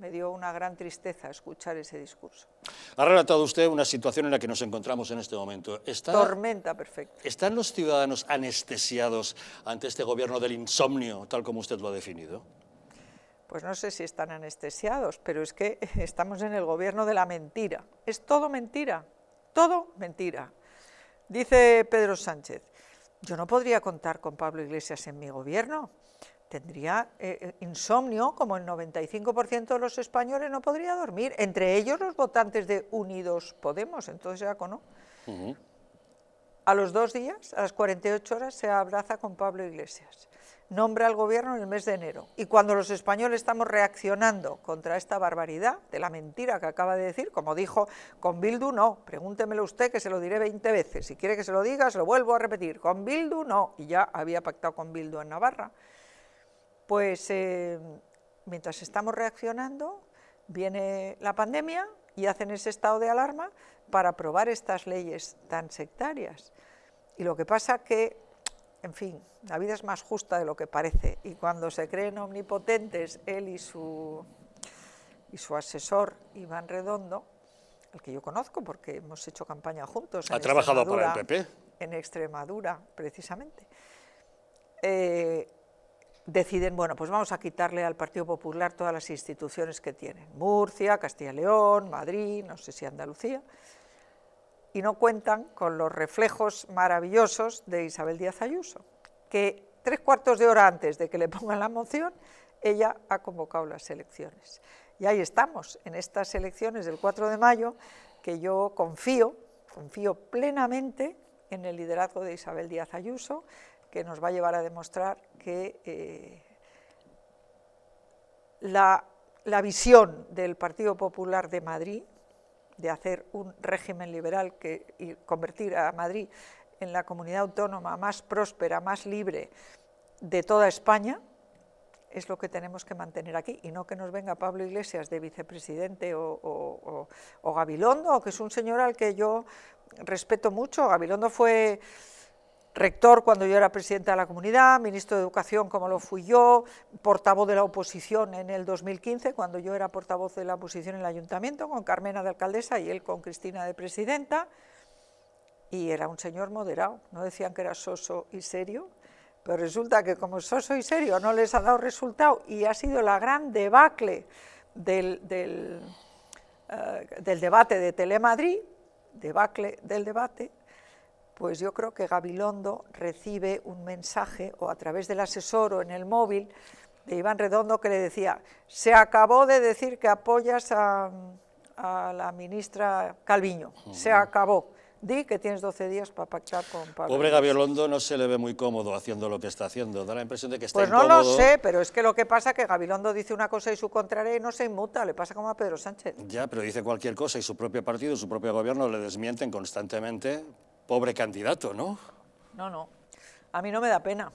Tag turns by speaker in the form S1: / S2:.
S1: me dio una gran tristeza escuchar ese discurso.
S2: Ha relatado usted una situación en la que nos encontramos en este momento. Está, Tormenta perfecta. ¿Están los ciudadanos anestesiados ante este gobierno del insomnio, tal como usted lo ha definido?
S1: Pues no sé si están anestesiados, pero es que estamos en el gobierno de la mentira. Es todo mentira, todo mentira. Dice Pedro Sánchez, yo no podría contar con Pablo Iglesias en mi gobierno tendría eh, eh, insomnio, como el 95% de los españoles no podría dormir, entre ellos los votantes de Unidos Podemos, entonces ya conó. A los dos días, a las 48 horas, se abraza con Pablo Iglesias. Nombra al gobierno en el mes de enero. Y cuando los españoles estamos reaccionando contra esta barbaridad de la mentira que acaba de decir, como dijo con Bildu, no, pregúntemelo usted que se lo diré 20 veces. Si quiere que se lo diga, se lo vuelvo a repetir. Con Bildu, no. Y ya había pactado con Bildu en Navarra pues eh, mientras estamos reaccionando, viene la pandemia y hacen ese estado de alarma para aprobar estas leyes tan sectarias. Y lo que pasa que, en fin, la vida es más justa de lo que parece y cuando se creen omnipotentes él y su, y su asesor Iván Redondo, el que yo conozco porque hemos hecho campaña juntos. ¿Ha trabajado para el PP? En Extremadura, precisamente. Eh, deciden, bueno, pues vamos a quitarle al Partido Popular todas las instituciones que tienen, Murcia, Castilla y León, Madrid, no sé si Andalucía, y no cuentan con los reflejos maravillosos de Isabel Díaz Ayuso, que tres cuartos de hora antes de que le pongan la moción, ella ha convocado las elecciones. Y ahí estamos, en estas elecciones del 4 de mayo, que yo confío, confío plenamente en el liderazgo de Isabel Díaz Ayuso, que nos va a llevar a demostrar que eh, la, visión del Partido Popular de Madrid, de hacer un régimen liberal que, y convertir a Madrid en la comunidad autónoma más próspera, más libre de toda España, es lo que tenemos que mantener aquí, y no que nos venga Pablo Iglesias de vicepresidente o, o, o Gabilondo, que es un señor al que yo respeto mucho. Gabilondo fue rector cuando yo era presidenta de la comunidad, ministro de Educación como lo fui yo, portavoz de la oposición en el 2015, cuando yo era portavoz de la oposición en el ayuntamiento, con Carmena de alcaldesa y él con Cristina de presidenta, y era un señor moderado, no decían que era soso y serio, pero resulta que como soso y serio no les ha dado resultado y ha sido la gran debacle del, del eh, debate de Telemadrid, debacle del debate, pues yo creo que Gabilondo recibe un mensaje, o a través del asesor o en el móvil, de Iván Redondo que le decía, se acabó de decir que apoyas a, la ministra Calviño, se acabó. Di que tienes 12 días para pactar con Pablo. Pobre
S2: Gabilondo no se le ve muy cómodo haciendo lo que está haciendo, da la impresión de que está Pues no lo sé,
S1: pero es que lo que pasa es que Gabilondo dice una cosa y su contraria y no se inmuta, le pasa como a Pedro Sánchez.
S2: Ya, pero dice cualquier cosa y su propio partido, su propio gobierno le desmienten constantemente Pobre candidato, ¿no?
S1: No, no. A mí no me da pena.